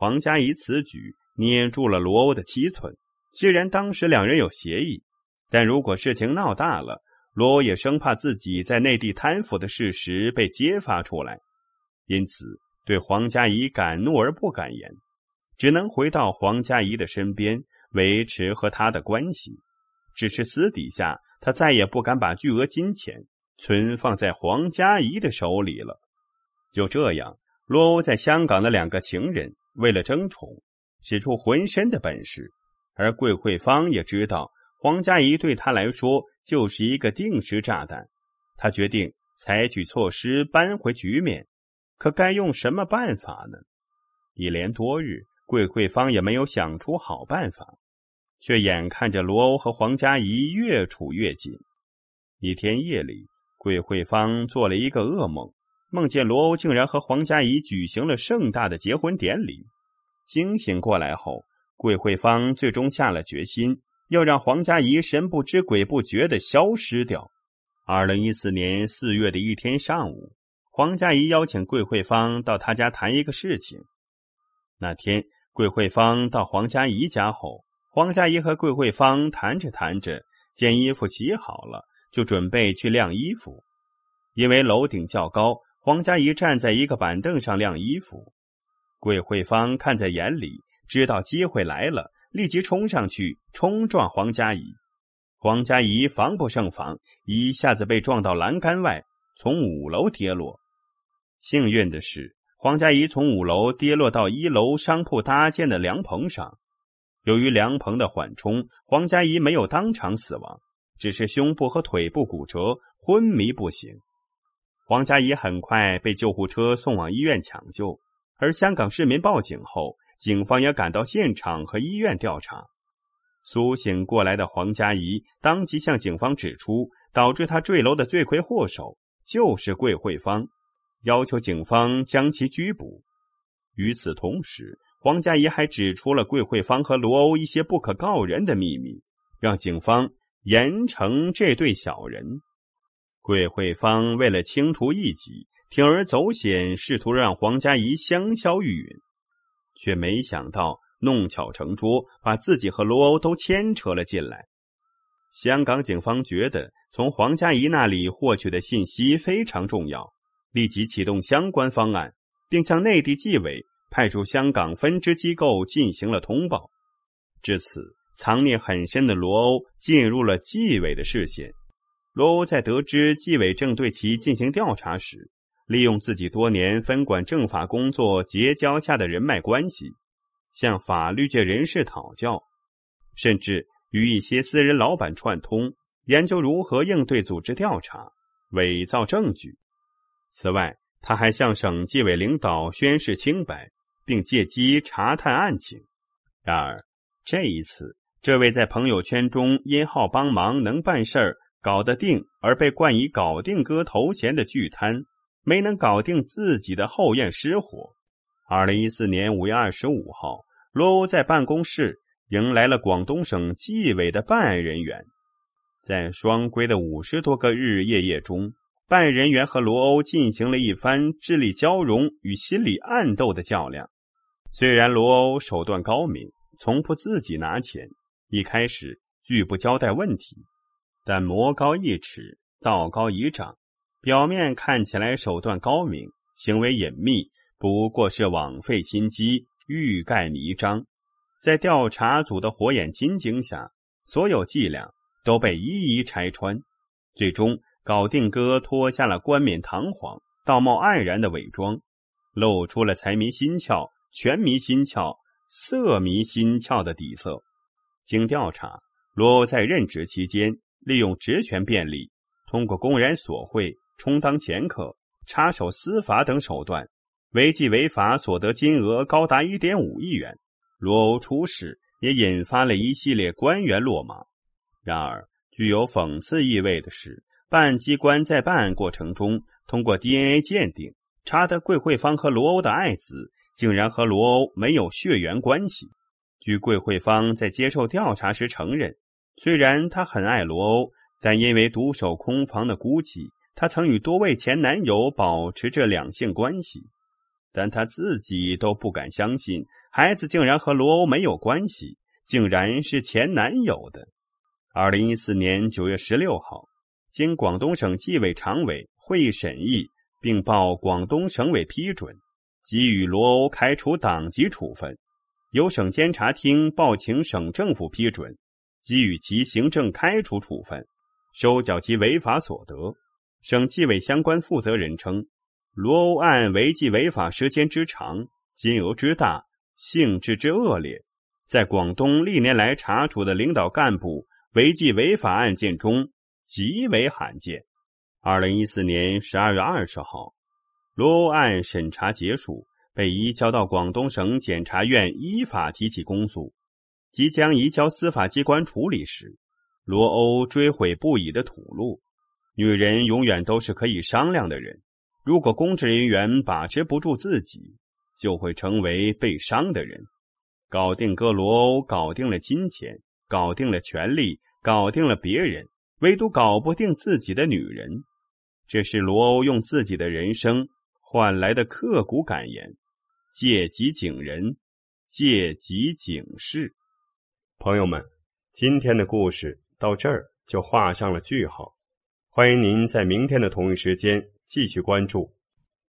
黄嘉怡此举捏住了罗欧的七寸。虽然当时两人有协议，但如果事情闹大了，罗欧也生怕自己在内地贪腐的事实被揭发出来，因此对黄嘉怡敢怒而不敢言，只能回到黄嘉怡的身边维持和他的关系。只是私底下，他再也不敢把巨额金钱存放在黄嘉怡的手里了。就这样，罗欧在香港的两个情人。为了争宠，使出浑身的本事，而桂慧芳也知道黄佳怡对她来说就是一个定时炸弹。她决定采取措施扳回局面，可该用什么办法呢？一连多日，桂慧芳也没有想出好办法，却眼看着罗欧和黄佳怡越处越近。一天夜里，桂慧芳做了一个噩梦。梦见罗欧竟然和黄佳怡举行了盛大的结婚典礼，惊醒过来后，桂慧芳最终下了决心，要让黄佳怡神不知鬼不觉的消失掉。二零一四年四月的一天上午，黄佳怡邀请桂慧芳到她家谈一个事情。那天，桂慧芳到黄佳怡家后，黄佳怡和桂慧芳谈着谈着，见衣服洗好了，就准备去晾衣服，因为楼顶较高。黄佳怡站在一个板凳上晾衣服，桂慧芳看在眼里，知道机会来了，立即冲上去，冲撞黄佳怡。黄佳怡防不胜防，一下子被撞到栏杆外，从五楼跌落。幸运的是，黄佳怡从五楼跌落到一楼商铺搭建的凉棚上，由于凉棚的缓冲，黄佳怡没有当场死亡，只是胸部和腿部骨折，昏迷不醒。黄佳怡很快被救护车送往医院抢救，而香港市民报警后，警方也赶到现场和医院调查。苏醒过来的黄佳怡当即向警方指出，导致他坠楼的罪魁祸首就是桂慧芳，要求警方将其拘捕。与此同时，黄佳怡还指出了桂慧芳和罗欧一些不可告人的秘密，让警方严惩这对小人。桂惠芳为了清除异己，铤而走险，试图让黄嘉怡香消玉殒，却没想到弄巧成拙，把自己和罗欧都牵扯了进来。香港警方觉得从黄嘉怡那里获取的信息非常重要，立即启动相关方案，并向内地纪委派出香港分支机构进行了通报。至此，藏匿很深的罗欧进入了纪委的视线。罗欧在得知纪委正对其进行调查时，利用自己多年分管政法工作结交下的人脉关系，向法律界人士讨教，甚至与一些私人老板串通，研究如何应对组织调查、伪造证据。此外，他还向省纪委领导宣誓清白，并借机查探案情。然而，这一次，这位在朋友圈中因浩帮忙能办事儿。搞得定，而被冠以“搞定哥”头衔的巨贪，没能搞定自己的后院失火。二零一四年五月二十五号，罗欧在办公室迎来了广东省纪委的办案人员。在双规的五十多个日日夜夜中，办案人员和罗欧进行了一番智力交融与心理暗斗的较量。虽然罗欧手段高明，从不自己拿钱，一开始拒不交代问题。但魔高一尺，道高一丈，表面看起来手段高明，行为隐秘，不过是枉费心机，欲盖弥彰。在调查组的火眼金睛下，所有伎俩都被一一拆穿，最终搞定哥脱下了冠冕堂皇、道貌岸然的伪装，露出了财迷心窍、权迷心窍、色迷心窍的底色。经调查，罗在任职期间。利用职权便利，通过公然索贿、充当掮客、插手司法等手段，违纪违法所得金额高达一点五亿元。罗欧出事也引发了一系列官员落马。然而，具有讽刺意味的是，办案机关在办案过程中，通过 DNA 鉴定查得桂慧芳和罗欧的爱子竟然和罗欧没有血缘关系。据桂慧芳在接受调查时承认。虽然她很爱罗欧，但因为独守空房的孤寂，她曾与多位前男友保持着两性关系。但她自己都不敢相信，孩子竟然和罗欧没有关系，竟然是前男友的。二零一四年九月十六号，经广东省纪委常委会议审议，并报广东省委批准，给予罗欧开除党籍处分，由省监察厅报请省政府批准。给予其行政开除处分，收缴其违法所得。省纪委相关负责人称，罗欧案违纪违法时间之长、金额之大、性质之恶劣，在广东历年来查处的领导干部违纪违法案件中极为罕见。二零一四年十二月二十号，罗欧案审查结束，被移交到广东省检察院依法提起公诉。即将移交司法机关处理时，罗欧追悔不已的吐露：“女人永远都是可以商量的人。如果公职人员把持不住自己，就会成为被伤的人。搞定哥罗欧，搞定了金钱，搞定了权力，搞定了别人，唯独搞不定自己的女人。这是罗欧用自己的人生换来的刻骨感言，借己警人，借己警示。”朋友们，今天的故事到这儿就画上了句号。欢迎您在明天的同一时间继续关注。